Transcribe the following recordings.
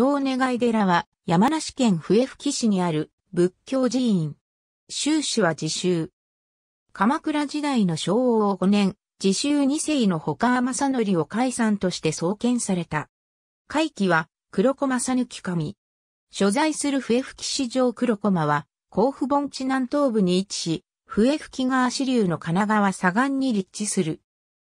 小願い寺は山梨県笛吹市にある仏教寺院。修士は自習。鎌倉時代の昭和5年、自宗2世の他天正則を解散として創建された。会期は黒駒さぬき神。所在する笛吹市場黒駒は甲府盆地南東部に位置し、笛吹川支流の神奈川左岸に立地する。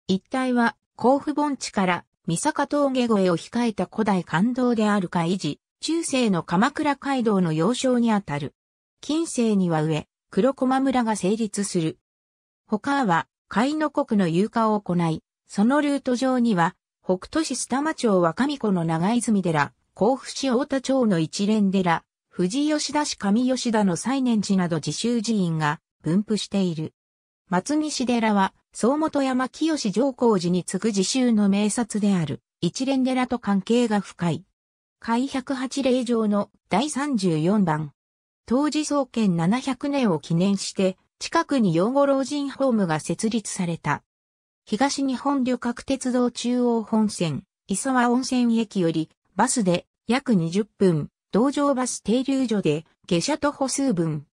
一帯は甲府盆地から三坂峠越えを控えた古代感動である海寺、中世の鎌倉街道の要衝にあたる。近世には上、黒駒村が成立する。他は、海の国の遊化を行い、そのルート上には、北都市須玉町若見子の長泉寺、甲府市大田町の一連寺、富士吉田市上吉田の西念寺など自習寺院が分布している。松西寺は、総本山清上皇寺に次ぐ自習の名刹である、一連寺と関係が深い。開108上の第34番。当時創建700年を記念して、近くに養護老人ホームが設立された。東日本旅客鉄道中央本線、磯和温泉駅より、バスで約20分、道場バス停留所で、下車徒歩数分、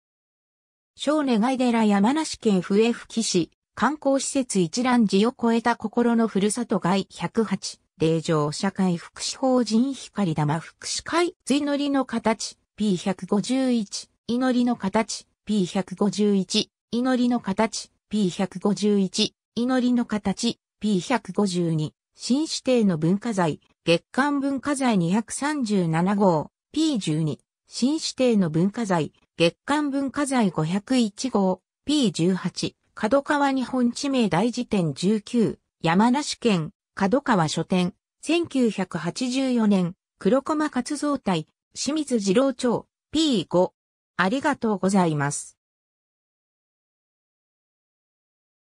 小願い寺山梨県笛吹市、観光施設一覧時を超えた心のふるさと外108、霊場社会福祉法人光玉福祉会、祈りの形、P151、祈りの形、P151、祈りの形、P151、祈りの形、P152、新指定の文化財、月間文化財237号、P12、新指定の文化財、月刊文化財501号 P18 角川日本地名大辞典19山梨県角川書店1984年黒駒活動隊清水二郎町 P5 ありがとうございます。